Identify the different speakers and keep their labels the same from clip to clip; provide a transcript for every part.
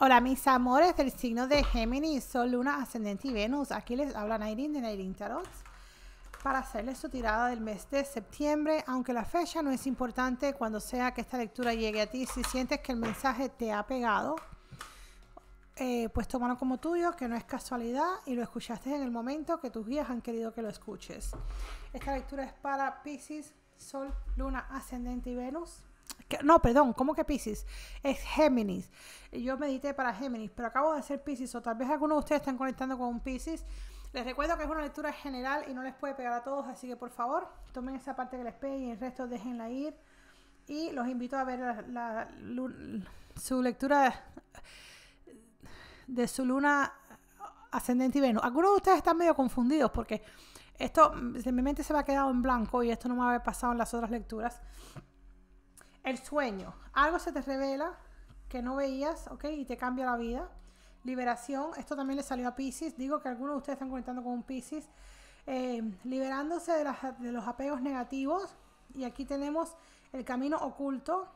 Speaker 1: Hola mis amores del signo de Géminis, Sol, Luna, Ascendente y Venus. Aquí les habla Nairin de Nairin Tarot para hacerles su tirada del mes de septiembre. Aunque la fecha no es importante, cuando sea que esta lectura llegue a ti, si sientes que el mensaje te ha pegado, eh, pues tómalo como tuyo, que no es casualidad y lo escuchaste en el momento que tus guías han querido que lo escuches. Esta lectura es para Pisces, Sol, Luna, Ascendente y Venus. No, perdón, ¿cómo que Pisces? Es Géminis. Yo medité para Géminis, pero acabo de hacer Pisces, o tal vez algunos de ustedes están conectando con un Pisces. Les recuerdo que es una lectura general y no les puede pegar a todos, así que por favor, tomen esa parte que les pegue y el resto déjenla ir. Y los invito a ver su lectura de su luna ascendente y Venus. Algunos de ustedes están medio confundidos porque esto, mi mente se me ha quedado en blanco y esto no me había pasado en las otras lecturas. El sueño. Algo se te revela que no veías, ¿ok? Y te cambia la vida. Liberación. Esto también le salió a Pisces. Digo que algunos de ustedes están comentando con un Pisces. Eh, liberándose de, de los apegos negativos. Y aquí tenemos el camino oculto.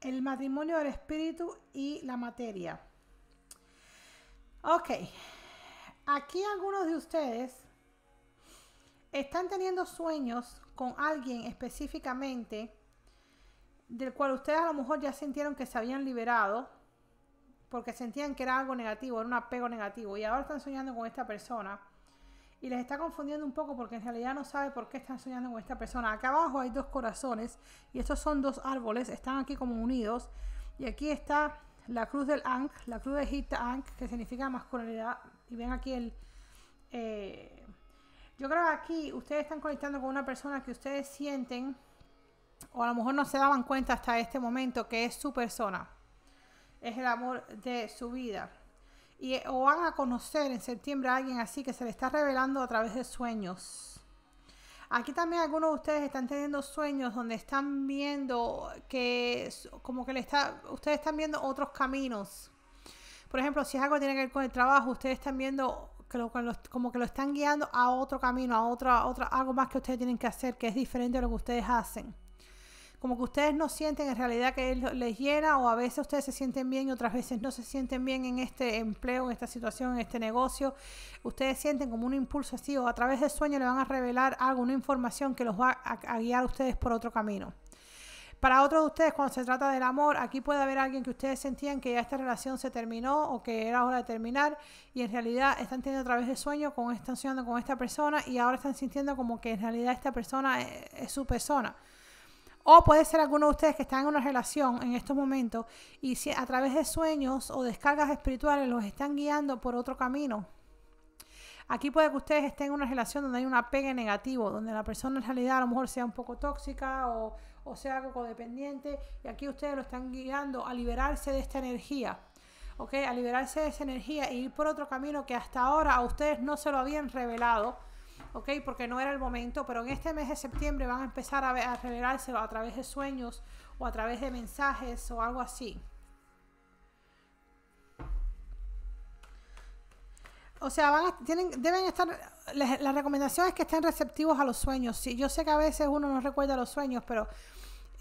Speaker 1: El matrimonio del espíritu y la materia. Ok. Aquí algunos de ustedes están teniendo sueños con alguien específicamente del cual ustedes a lo mejor ya sintieron que se habían liberado porque sentían que era algo negativo, era un apego negativo y ahora están soñando con esta persona y les está confundiendo un poco porque en realidad no sabe por qué están soñando con esta persona. Acá abajo hay dos corazones y estos son dos árboles, están aquí como unidos y aquí está la cruz del Ankh, la cruz de Hita Ankh, que significa masculinidad y ven aquí el... Eh, yo creo que aquí ustedes están conectando con una persona que ustedes sienten o a lo mejor no se daban cuenta hasta este momento que es su persona, es el amor de su vida. Y, o van a conocer en septiembre a alguien así que se le está revelando a través de sueños. Aquí también algunos de ustedes están teniendo sueños donde están viendo que como que le está, ustedes están viendo otros caminos. Por ejemplo, si es algo tiene que ver con el trabajo, ustedes están viendo que lo, como que lo están guiando a otro camino, a otra, otra, algo más que ustedes tienen que hacer que es diferente a lo que ustedes hacen como que ustedes no sienten en realidad que les llena o a veces ustedes se sienten bien y otras veces no se sienten bien en este empleo, en esta situación, en este negocio. Ustedes sienten como un impulso así o a través del sueño le van a revelar alguna información que los va a, guiar a ustedes por otro camino. Para otros de ustedes, cuando se trata del amor, aquí puede haber alguien que ustedes sentían que ya esta relación se terminó o que era hora de terminar y en realidad están teniendo a través de sueño, con, están soñando con esta persona y ahora están sintiendo como que en realidad esta persona eh, es su persona. O puede ser alguno de ustedes que está en una relación en estos momentos y si a través de sueños o descargas espirituales los están guiando por otro camino. Aquí puede que ustedes estén en una relación donde hay un apego negativo, donde la persona en realidad a lo mejor sea un poco tóxica o, sea algo codependiente y aquí ustedes lo están guiando a liberarse de esta energía. ¿ok? A liberarse de esa energía e ir por otro camino que hasta ahora a ustedes no se lo habían revelado ¿ok? Porque no era el momento, pero en este mes de septiembre van a empezar a, revelárselo a través de sueños o a través de mensajes o algo así. O sea, van tienen, deben estar, la recomendación es que estén receptivos a los sueños. Sí, yo sé que a veces uno no recuerda los sueños, pero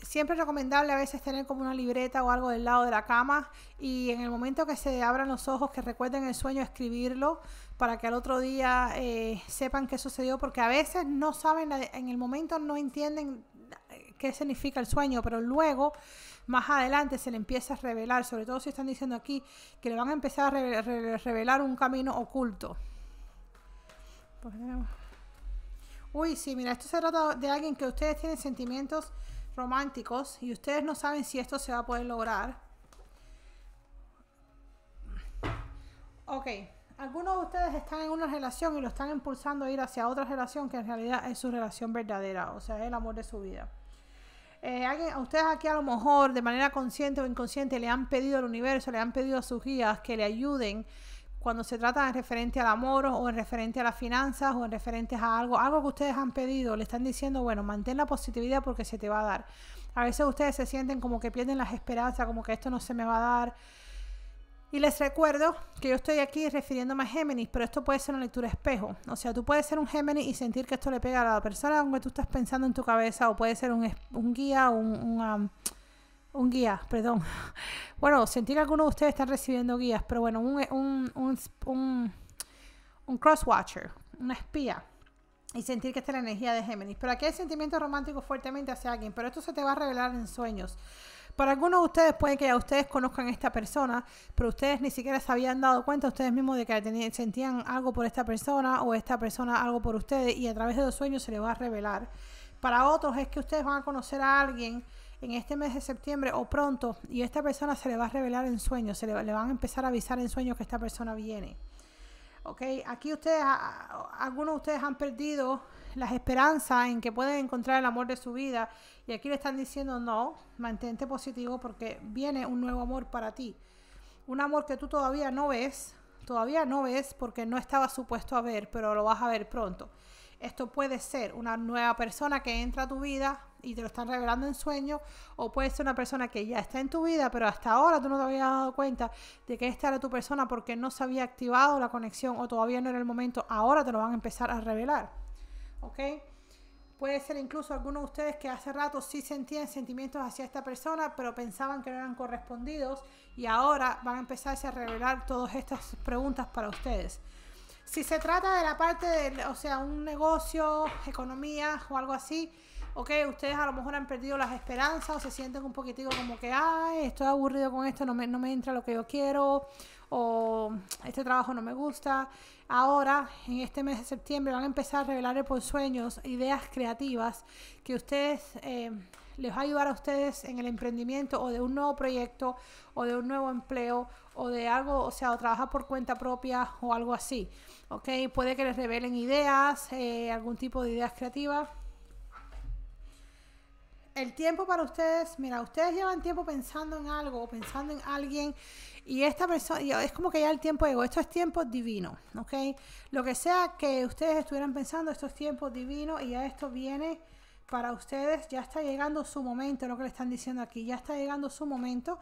Speaker 1: siempre es recomendable a veces tener como una libreta o algo del lado de la cama y en el momento que se abran los ojos, que recuerden el sueño, escribirlo para que al otro día eh, sepan qué sucedió, porque a veces no saben, en el momento no entienden eh, qué significa el sueño, pero luego, más adelante, se le empieza a revelar, sobre todo si están diciendo aquí que le van a empezar a revelar un camino oculto. Uy, sí, mira, esto se trata de alguien que ustedes tienen sentimientos románticos y ustedes no saben si esto se va a poder lograr. Ok, algunos de ustedes están en una relación y lo están impulsando a ir hacia otra relación que en realidad es su relación verdadera, o sea, es el amor de su vida. Eh, a ustedes aquí a lo mejor de manera consciente o inconsciente le han pedido al universo, le han pedido a sus guías que le ayuden cuando se trata en referente al amor o en referente a las finanzas o en referente a algo, algo que ustedes han pedido, le están diciendo, bueno, mantén la positividad porque se te va a dar. A veces ustedes se sienten como que pierden las esperanzas, como que esto no se me va a dar. Y les recuerdo que yo estoy aquí refiriéndome a Géminis, pero esto puede ser una lectura espejo. O sea, tú puedes ser un Géminis y sentir que esto le pega a la persona aunque tú estás pensando en tu cabeza, o puede ser un, un guía, un, un un guía, perdón. Bueno, sentir que algunos de ustedes están recibiendo guías, pero bueno, un, un, un, crosswatcher, una espía. Y sentir que está la energía de Géminis. Pero aquí hay sentimientos románticos fuertemente hacia alguien, pero esto se te va a revelar en sueños. Para algunos de ustedes puede que ya ustedes conozcan a esta persona, pero ustedes ni siquiera se habían dado cuenta ustedes mismos de que sentían algo por esta persona o esta persona algo por ustedes y a través de los sueños se les va a revelar. Para otros es que ustedes van a conocer a alguien en este mes de septiembre o pronto y esta persona se le va a revelar en sueños, se le, van a empezar a avisar en sueños que esta persona viene. ¿ok? Aquí ustedes, algunos de ustedes han perdido las esperanzas en que pueden encontrar el amor de su vida y aquí le están diciendo no, mantente positivo porque viene un nuevo amor para ti. Un amor que tú todavía no ves, todavía no ves porque no estaba supuesto a ver, pero lo vas a ver pronto. Esto puede ser una nueva persona que entra a tu vida y te lo están revelando en sueño o puede ser una persona que ya está en tu vida, pero hasta ahora tú no te habías dado cuenta de que esta era tu persona porque no se había activado la conexión o todavía no era el momento, ahora te lo van a empezar a revelar. Puede ser incluso algunos de ustedes que hace rato sí sentían sentimientos hacia esta persona, pero pensaban que no eran correspondidos y ahora van a empezarse a revelar todas estas preguntas para ustedes. Si se trata de la parte de, o sea, un negocio, economía o algo así, ok, ustedes a lo mejor han perdido las esperanzas o se sienten un poquitico como que, ay, estoy aburrido con esto, no me, no me entra lo que yo quiero o este trabajo no me gusta. Ahora, en este mes de septiembre, van a empezar a revelar por sueños, ideas creativas que ustedes... Eh, les va a ayudar a ustedes en el emprendimiento o de un nuevo proyecto o de un nuevo empleo o de algo, o sea, o trabajar por cuenta propia o algo así. ¿Ok? Puede que les revelen ideas, eh, algún tipo de ideas creativas. El tiempo para ustedes, mira, ustedes llevan tiempo pensando en algo o pensando en alguien y esta persona, es como que ya el tiempo llegó, esto es tiempo divino, ¿ok? Lo que sea que ustedes estuvieran pensando, esto es tiempo divino y ya esto viene para ustedes ya está llegando su momento, lo que le están diciendo aquí, ya está llegando su momento.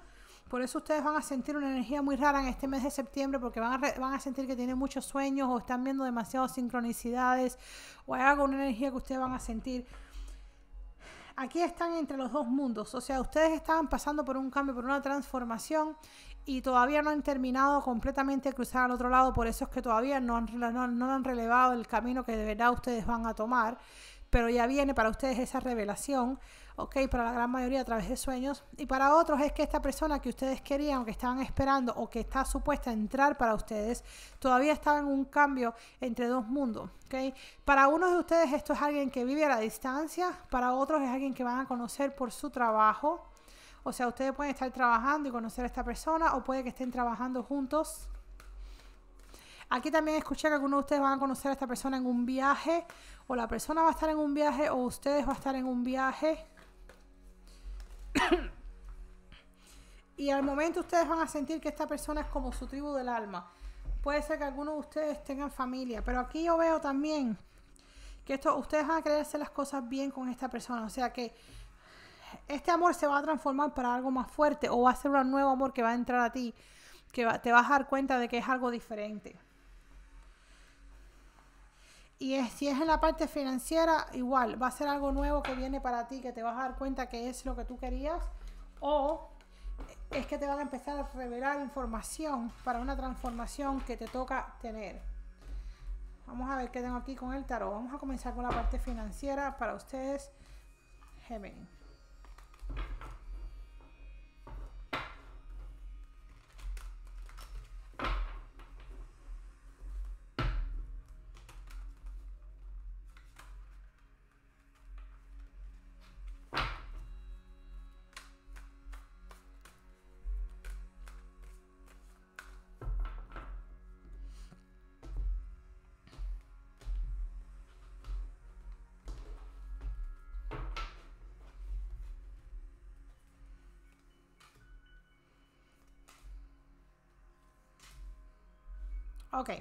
Speaker 1: Por eso ustedes van a sentir una energía muy rara en este mes de septiembre porque van a, van a sentir que tienen muchos sueños o están viendo demasiadas sincronicidades o hay alguna energía que ustedes van a sentir. Aquí están entre los dos mundos, o sea, ustedes estaban pasando por un cambio, por una transformación y todavía no han terminado completamente de cruzar al otro lado, por eso es que todavía no han, no han relevado el camino que de verdad ustedes van a tomar pero ya viene para ustedes esa revelación, ¿ok? Para la gran mayoría a través de sueños. Y para otros es que esta persona que ustedes querían o que estaban esperando o que está supuesta a entrar para ustedes, todavía estaba en un cambio entre dos mundos, ¿ok? Para unos de ustedes esto es alguien que vive a la distancia, para otros es alguien que van a conocer por su trabajo. O sea, ustedes pueden estar trabajando y conocer a esta persona o puede que estén trabajando juntos Aquí también escuché que algunos de ustedes van a conocer a esta persona en un viaje, o la persona va a estar en un viaje, o ustedes van a estar en un viaje. y al momento ustedes van a sentir que esta persona es como su tribu del alma. Puede ser que algunos de ustedes tengan familia, pero aquí yo veo también que esto, ustedes van a querer hacer las cosas bien con esta persona. O sea que este amor se va a transformar para algo más fuerte o va a ser un nuevo amor que va a entrar a ti, que te vas a dar cuenta de que es algo diferente. Y si es en la parte financiera, igual, va a ser algo nuevo que viene para ti, que te vas a dar cuenta que es lo que tú querías. O es que te van a empezar a revelar información para una transformación que te toca tener. Vamos a ver qué tengo aquí con el tarot. Vamos a comenzar con la parte financiera para ustedes, Heaven. Ok.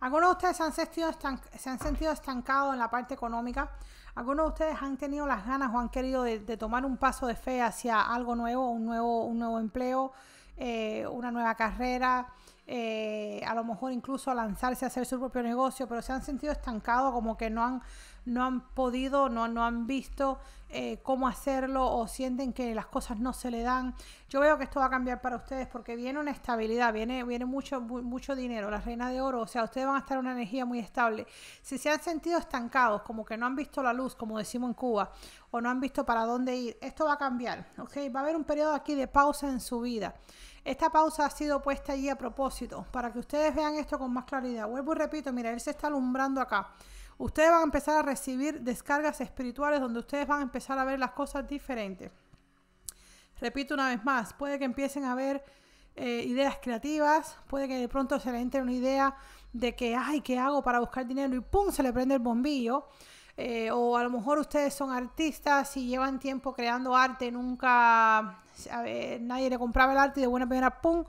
Speaker 1: Algunos de ustedes han se han sentido estancados en la parte económica. Algunos de ustedes han tenido las ganas o han querido de, tomar un paso de fe hacia algo nuevo, un nuevo, un nuevo empleo, eh, una nueva carrera, eh, a lo mejor incluso lanzarse a hacer su propio negocio, pero se han sentido estancados, como que no han, no han podido, no, no han visto eh, cómo hacerlo o sienten que las cosas no se le dan. Yo veo que esto va a cambiar para ustedes porque viene una estabilidad, viene, viene mucho, mucho dinero, la reina de oro, o sea, ustedes van a estar en una energía muy estable. Si se han sentido estancados, como que no han visto la luz, como decimos en Cuba, o no han visto para dónde ir, esto va a cambiar, ¿ok? Va a haber un periodo aquí de pausa en su vida. Esta pausa ha sido puesta allí a propósito, para que ustedes vean esto con más claridad. Vuelvo y repito, mira, él se está alumbrando acá. Ustedes van a empezar a recibir descargas espirituales donde ustedes van a empezar a ver las cosas diferentes. Repito una vez más, puede que empiecen a ver eh, ideas creativas, puede que de pronto se le entre una idea de que, ay, ¿qué hago para buscar dinero? Y ¡pum! se le prende el bombillo. Eh, o a lo mejor ustedes son artistas y llevan tiempo creando arte, nunca a ver, nadie le compraba el arte y de buena manera ¡pum!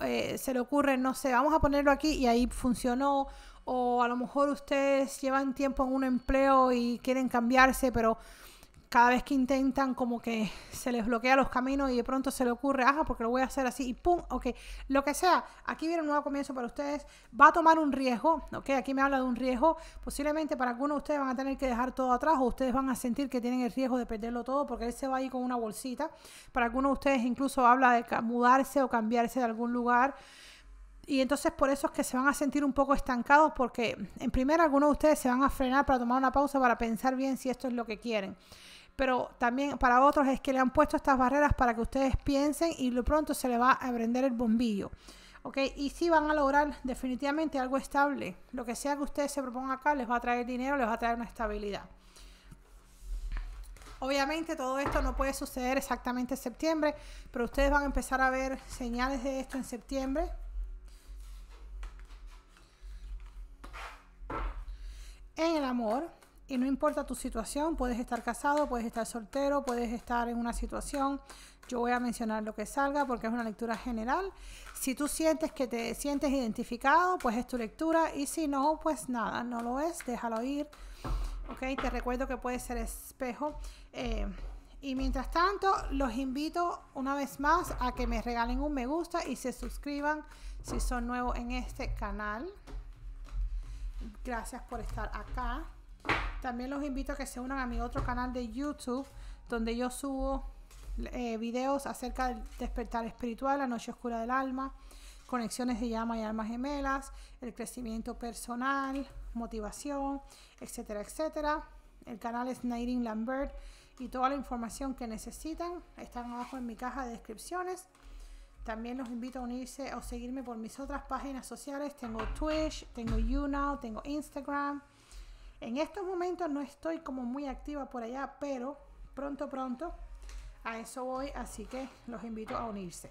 Speaker 1: Eh, se le ocurre, no sé, vamos a ponerlo aquí y ahí funcionó. O a lo mejor ustedes llevan tiempo en un empleo y quieren cambiarse, pero cada vez que intentan como que se les bloquea los caminos y de pronto se le ocurre, ajá, porque lo voy a hacer así y pum, ok, lo que sea, aquí viene un nuevo comienzo para ustedes, va a tomar un riesgo, ok, aquí me habla de un riesgo, posiblemente para algunos de ustedes van a tener que dejar todo atrás o ustedes van a sentir que tienen el riesgo de perderlo todo porque él se va ir con una bolsita, para algunos de ustedes incluso habla de mudarse o cambiarse de algún lugar. Y entonces por eso es que se van a sentir un poco estancados porque en primera algunos de ustedes se van a frenar para tomar una pausa para pensar bien si esto es lo que quieren pero también para otros es que le han puesto estas barreras para que ustedes piensen y lo pronto se le va a prender el bombillo. ¿Ok? Y si van a lograr definitivamente algo estable, lo que sea que ustedes se propongan acá les va a traer dinero, les va a traer una estabilidad. Obviamente todo esto no puede suceder exactamente en septiembre, pero ustedes van a empezar a ver señales de esto en septiembre. En el amor, y no importa tu situación, puedes estar casado, puedes estar soltero, puedes estar en una situación. Yo voy a mencionar lo que salga porque es una lectura general. Si tú sientes que te sientes identificado, pues es tu lectura. Y si no, pues nada, no lo es, déjalo ir. Ok, te recuerdo que puede ser espejo. Eh, y mientras tanto, los invito una vez más a que me regalen un me gusta y se suscriban si son nuevos en este canal. Gracias por estar acá. También los invito a que se unan a mi otro canal de YouTube, donde yo subo eh, videos acerca del despertar espiritual, la noche oscura del alma, conexiones de llama y almas gemelas, el crecimiento personal, motivación, etcétera, etcétera. El canal es Nighting Lambert y toda la información que necesitan están abajo en mi caja de descripciones. También los invito a unirse o seguirme por mis otras páginas sociales. Tengo Twitch, tengo YouNow, tengo Instagram. En estos momentos no estoy como muy activa por allá, pero pronto, pronto a eso voy, así que los invito a unirse.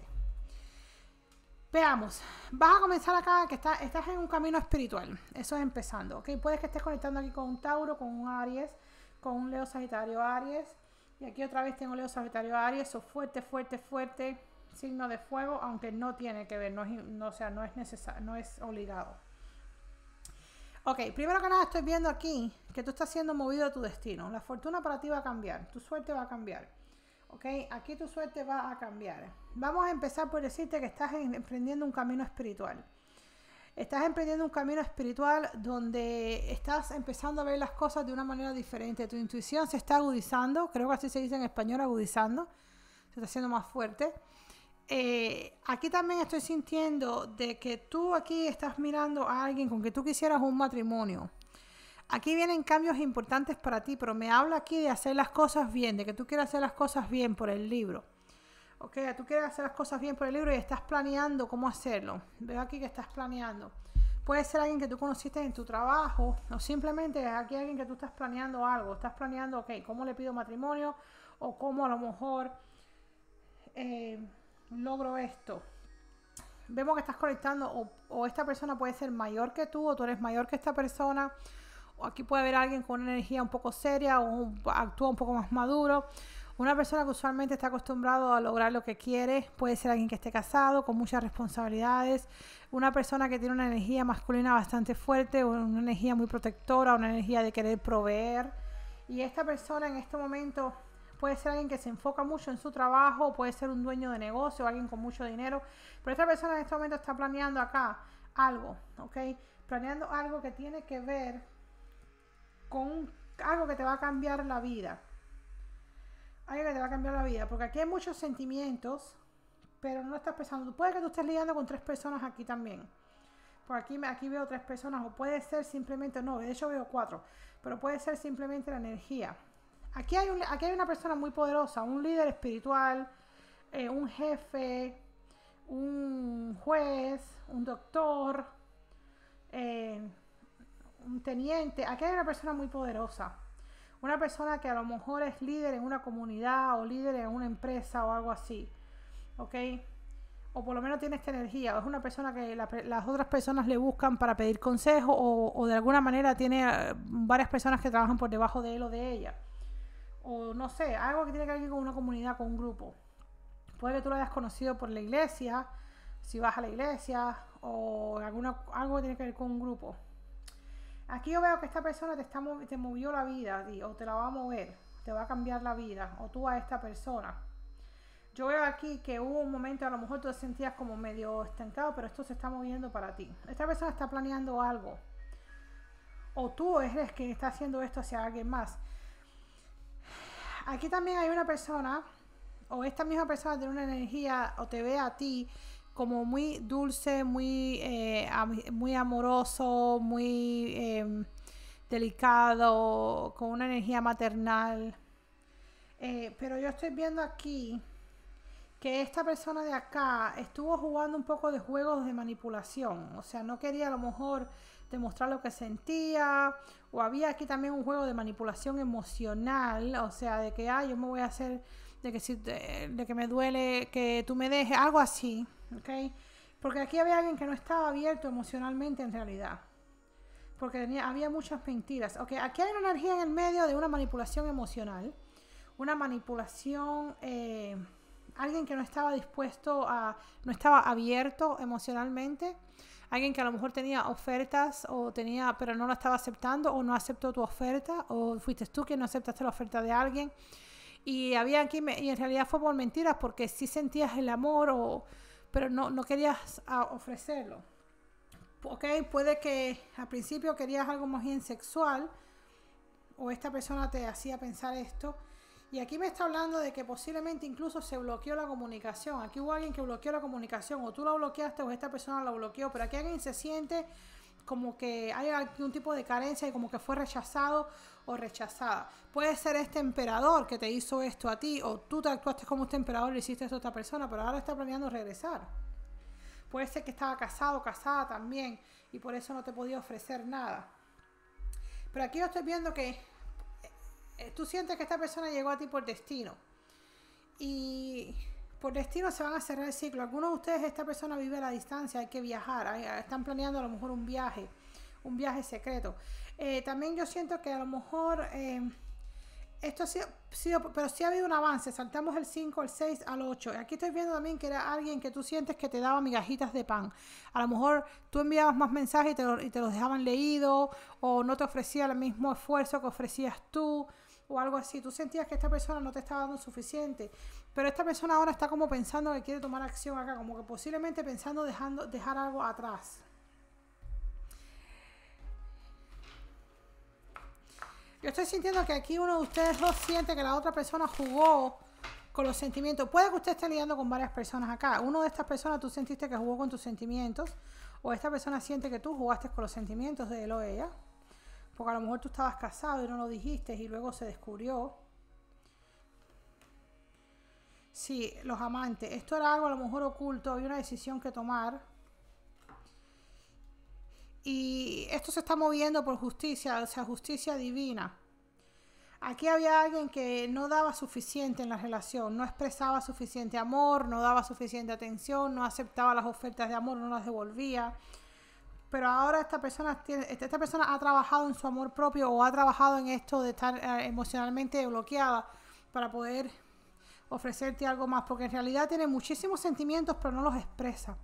Speaker 1: Veamos, vas a comenzar acá, que estás en un camino espiritual, eso es empezando, ¿ok? Puedes que estés conectando aquí con un Tauro, con un Aries, con un Leo Sagitario Aries, y aquí otra vez tengo Leo Sagitario Aries, o fuerte, fuerte, fuerte, signo de fuego, aunque no tiene que ver, no sea, no es necesario, no es obligado. Ok, primero que nada estoy viendo aquí que tú estás siendo movido a tu destino. La fortuna para ti va a cambiar, tu suerte va a cambiar. Ok, aquí tu suerte va a cambiar. Vamos a empezar por decirte que estás emprendiendo un camino espiritual. Estás emprendiendo un camino espiritual donde estás empezando a ver las cosas de una manera diferente. Tu intuición se está agudizando, creo que así se dice en español, agudizando. Se está haciendo más fuerte. Eh, aquí también estoy sintiendo de que tú aquí estás mirando a alguien con que tú quisieras un matrimonio. Aquí vienen cambios importantes para ti, pero me habla aquí de hacer las cosas bien, de que tú quieres hacer las cosas bien por el libro. Ok, tú quieres hacer las cosas bien por el libro y estás planeando cómo hacerlo. Veo aquí que estás planeando. Puede ser alguien que tú conociste en tu trabajo o simplemente aquí alguien que tú estás planeando algo. Estás planeando, ok, ¿cómo le pido matrimonio? O cómo a lo mejor... Eh, logro esto. Vemos que estás conectando o, esta persona puede ser mayor que tú o tú eres mayor que esta persona. O aquí puede haber alguien con una energía un poco seria o actúa un poco más maduro. Una persona que usualmente está acostumbrado a lograr lo que quiere, puede ser alguien que esté casado, con muchas responsabilidades, una persona que tiene una energía masculina bastante fuerte, una energía muy protectora, una energía de querer proveer. Y esta persona en este momento puede ser alguien que se enfoca mucho en su trabajo, puede ser un dueño de negocio, alguien con mucho dinero, pero esta persona en este momento está planeando acá algo, ¿ok? Planeando algo que tiene que ver con algo que te va a cambiar la vida. Algo que te va a cambiar la vida, porque aquí hay muchos sentimientos, pero no estás pensando. Puede que tú estés lidiando con tres personas aquí también. Por aquí, aquí veo tres personas, o puede ser simplemente, no, de hecho veo cuatro, pero puede ser simplemente la energía Aquí hay, hay una persona muy poderosa, un líder espiritual, eh, un jefe, un juez, un doctor, eh, un teniente. Aquí hay una persona muy poderosa. Una persona que a lo mejor es líder en una comunidad o líder en una empresa o algo así. ¿Ok? O por lo menos tiene esta energía. O es una persona que las otras personas le buscan para pedir consejo o de alguna manera tiene eh, varias personas que trabajan por debajo de él o de ella o no sé, algo que tiene que ver con una comunidad, con un grupo. Puede que tú lo hayas conocido por la iglesia, si vas a la iglesia, o alguna, algo que tiene que ver con un grupo. Aquí yo veo que esta persona te, está, te movió la vida, o te la va a mover, te va a cambiar la vida, o tú a esta persona. Yo veo aquí que hubo un momento, a lo mejor tú te sentías como medio estancado, pero esto se está moviendo para ti. Esta persona está planeando algo. O tú eres quien está haciendo esto hacia alguien más. Aquí también hay una persona, o esta misma persona tiene una energía, o te ve a ti como muy dulce, muy, eh, muy amoroso, muy em, delicado, con una energía maternal. Eh, pero yo estoy viendo aquí que esta persona de acá estuvo jugando un poco de juegos de manipulación. O sea, no quería a lo mejor demostrar lo que sentía, o había aquí también un juego de manipulación emocional, o sea, de que, ah, yo me voy a hacer, de que, si, de, que me duele, que tú me dejes, algo así, ¿ok? Porque aquí había alguien que no estaba abierto emocionalmente en realidad. Porque había muchas mentiras. Ok, aquí hay una energía en el medio de una manipulación emocional. Una manipulación... Eh, alguien que no estaba dispuesto a... No estaba abierto emocionalmente alguien que a lo mejor tenía ofertas o tenía, pero no lo estaba aceptando o no aceptó tu oferta o fuiste tú quien no aceptaste la oferta de alguien. Y había aquí, y en realidad fue por mentiras porque sí sentías el amor o, pero no, no querías ah, ofrecerlo. Ok, puede que al principio querías algo más bien sexual o esta persona te hacía pensar esto y aquí me está hablando de que posiblemente incluso se bloqueó la comunicación. Aquí hubo alguien que bloqueó la comunicación, o tú la bloqueaste o esta persona la bloqueó, pero aquí alguien se siente como que hay algún tipo de carencia y como que fue rechazado o rechazada. Puede ser este emperador que te hizo esto a ti, o tú te actuaste como este emperador y le hiciste esto a otra persona, pero ahora está planeando regresar. Puede ser que estaba casado o casada también y por eso no te podía ofrecer nada. Pero aquí yo estoy viendo que eh, tú sientes que esta persona llegó a ti por destino. Y por destino se van a cerrar el ciclo. Algunos de ustedes, esta persona vive a la distancia, hay que viajar, ah, están planeando a lo mejor un viaje, un viaje secreto. Eh, también yo siento que a lo mejor eh, esto ha sido, pero sí ha habido un avance, saltamos el 5, el 6 al 8. Aquí estoy viendo también que era alguien que tú sientes que te daba migajitas de pan. A lo mejor tú enviabas más mensajes y te, y te los dejaban leídos o no te ofrecía el mismo esfuerzo que ofrecías tú o algo así. Tú sentías que esta persona no te estaba dando suficiente, pero esta persona ahora está como pensando que quiere tomar acción acá, como que posiblemente pensando dejando, dejar algo atrás. Yo estoy sintiendo que aquí uno de ustedes dos siente que la otra persona jugó con los sentimientos. Puede que usted esté lidiando con varias personas acá. Uno de estas personas tú sentiste que jugó con tus sentimientos. O esta persona siente que tú jugaste con los sentimientos de él o ella. Porque a lo mejor tú estabas casado y no lo dijiste y luego se descubrió. Sí, los amantes. Esto era algo a lo mejor oculto, había una decisión que tomar. Y esto se está moviendo por justicia, o sea, justicia divina. Aquí había alguien que no daba suficiente en la relación, no expresaba suficiente amor, no daba suficiente atención, no aceptaba las ofertas de amor, no las devolvía pero ahora esta persona, este, esta persona ha trabajado en su amor propio o ha trabajado en esto de estar eh, emocionalmente bloqueada para poder ofrecerte algo más, porque en realidad tiene muchísimos sentimientos, pero no los expresa.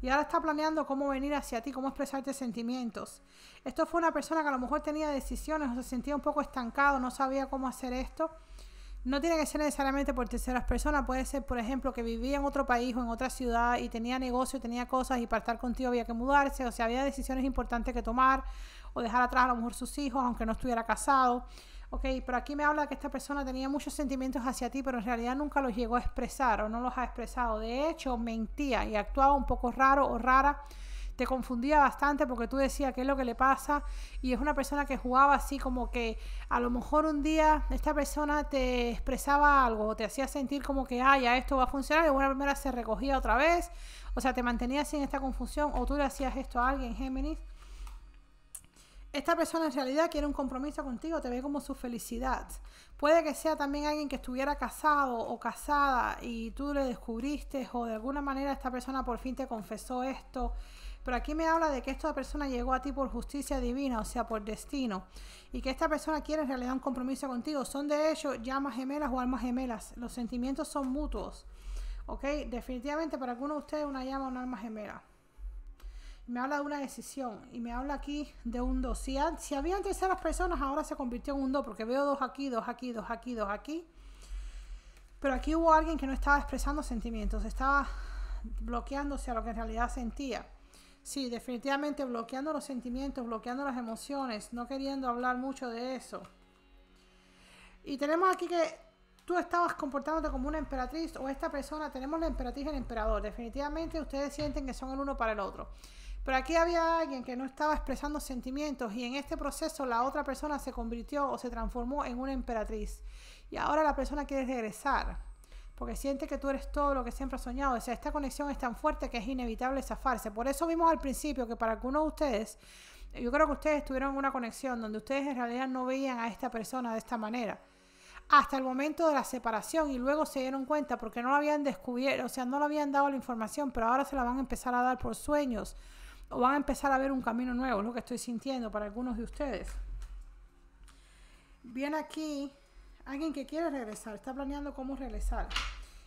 Speaker 1: Y ahora está planeando cómo venir hacia ti, cómo expresarte sentimientos. Esto fue una persona que a lo mejor tenía decisiones o se sentía un poco estancado, no sabía cómo hacer esto. No tiene que ser necesariamente por terceras personas, puede ser, por ejemplo, que vivía en otro país o en otra ciudad y tenía negocio, tenía cosas y para estar contigo había que mudarse, o sea, había decisiones importantes que tomar o dejar atrás a lo mejor sus hijos, aunque no estuviera casado. Ok, pero aquí me habla que esta persona tenía muchos sentimientos hacia ti, pero en realidad nunca los llegó a expresar o no los ha expresado. De hecho, mentía y actuaba un poco raro o rara te confundía bastante porque tú decías qué es lo que le pasa y es una persona que jugaba así como que a lo mejor un día esta persona te expresaba algo o te hacía sentir como que, ah, ya esto va a funcionar y una primera se recogía otra vez, o sea, te mantenías en esta confusión o tú le hacías esto a alguien, Géminis. Esta persona en realidad quiere un compromiso contigo, te ve como su felicidad. Puede que sea también alguien que estuviera casado o casada y tú le descubriste o de alguna manera esta persona por fin te confesó esto pero aquí me habla de que esta persona llegó a ti por justicia divina, o sea, por destino. Y que esta persona quiere en realidad un compromiso contigo. Son de hecho llamas gemelas o almas gemelas. Los sentimientos son mutuos. ¿Ok? Definitivamente para alguno de ustedes una llama o una alma gemela me habla de una decisión y me habla aquí de un dos. Si, había si habían terceras personas, ahora se convirtió en un dos porque veo dos aquí, dos aquí, dos aquí, dos aquí. Pero aquí hubo alguien que no estaba expresando sentimientos, estaba bloqueándose a lo que en realidad sentía. Sí, definitivamente bloqueando los sentimientos, bloqueando las emociones, no queriendo hablar mucho de eso. Y tenemos aquí que tú estabas comportándote como una emperatriz o esta persona, tenemos la emperatriz y el emperador. Definitivamente ustedes sienten que son el uno para el otro. Pero aquí había alguien que no estaba expresando sentimientos y en este proceso la otra persona se convirtió o se transformó en una emperatriz. Y ahora la persona quiere regresar porque siente que tú eres todo lo que siempre ha soñado. O sea, esta conexión es tan fuerte que es inevitable zafarse. Por eso vimos al principio que para algunos de ustedes, yo creo que ustedes tuvieron una conexión donde ustedes en realidad no veían a esta persona de esta manera. Hasta el momento de la separación y luego se dieron cuenta porque no lo habían descubierto, o sea, no lo habían dado la información, pero ahora se la van a empezar a dar por sueños o van a empezar a ver un camino nuevo, es lo que estoy sintiendo para algunos de ustedes. Viene aquí alguien que quiere regresar, está planeando cómo regresar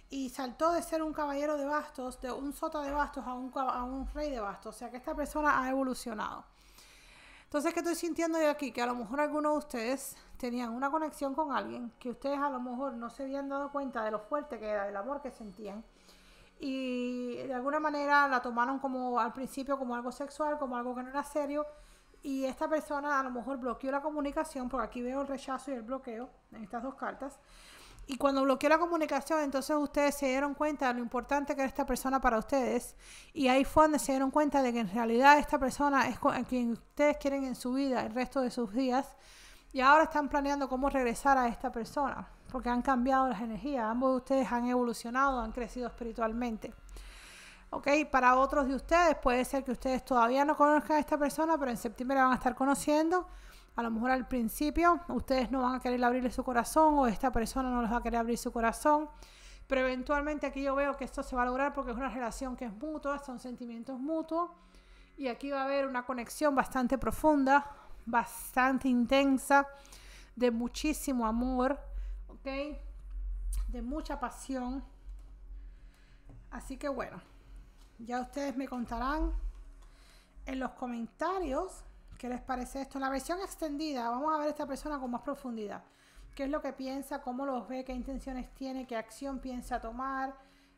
Speaker 1: y saltó de ser un caballero de bastos, de un sota de bastos a un, a un rey de bastos. O sea que esta persona ha evolucionado. Entonces, ¿qué estoy sintiendo yo aquí? Que a lo mejor algunos de ustedes tenían una conexión con alguien que ustedes a lo mejor no se habían dado cuenta de lo fuerte que era, del amor que sentían. Y de alguna manera la tomaron como al principio como algo sexual, como algo que no era serio. Y esta persona a lo mejor bloqueó la comunicación, porque aquí veo el rechazo y el bloqueo en estas dos cartas. Y cuando bloqueó la comunicación, entonces ustedes se dieron cuenta de lo importante que era esta persona para ustedes. Y ahí fue donde se dieron cuenta de que en realidad esta persona es quien ustedes quieren en su vida el resto de sus días. Y ahora están planeando cómo regresar a esta persona, porque han cambiado las energías. Ambos de ustedes han evolucionado, han crecido espiritualmente. ¿ok? Para otros de ustedes puede ser que ustedes todavía no conozcan a esta persona, pero en septiembre la van a estar conociendo a lo mejor al principio ustedes no van a querer abrirle su corazón o esta persona no les va a querer abrir su corazón, pero eventualmente aquí yo veo que esto se va a lograr porque es una relación que es mutua, son sentimientos mutuos y aquí va a haber una conexión bastante profunda, bastante intensa, de muchísimo amor, ¿ok? De mucha pasión. Así que bueno, ya ustedes me contarán en los comentarios ¿Qué les parece esto? la versión extendida, vamos a ver a esta persona con más profundidad. ¿Qué es lo que piensa? ¿Cómo los ve? ¿Qué intenciones tiene? ¿Qué acción piensa tomar?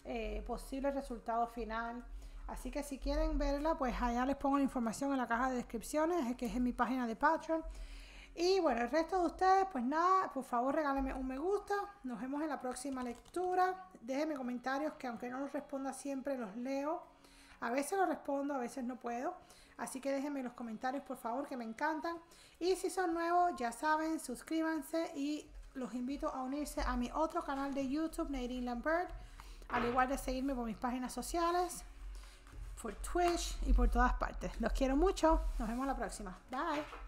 Speaker 1: Eh, posible resultado final. Así que si quieren verla, pues allá les pongo la información en la caja de descripciones, eh, que es en mi página de Patreon. Y bueno, el resto de ustedes, pues nada, por favor regálenme un me gusta. Nos vemos en la próxima lectura. Déjenme comentarios que aunque no los responda siempre, los leo. A veces los respondo, a veces no puedo. Así que déjenme los comentarios, por favor, que me encantan. Y si son nuevos, ya saben, suscríbanse y los invito a unirse a mi otro canal de YouTube, Nadine Lambert. Al igual de seguirme por mis páginas sociales, por Twitch y por todas partes. Los quiero mucho. Nos vemos la próxima. Bye.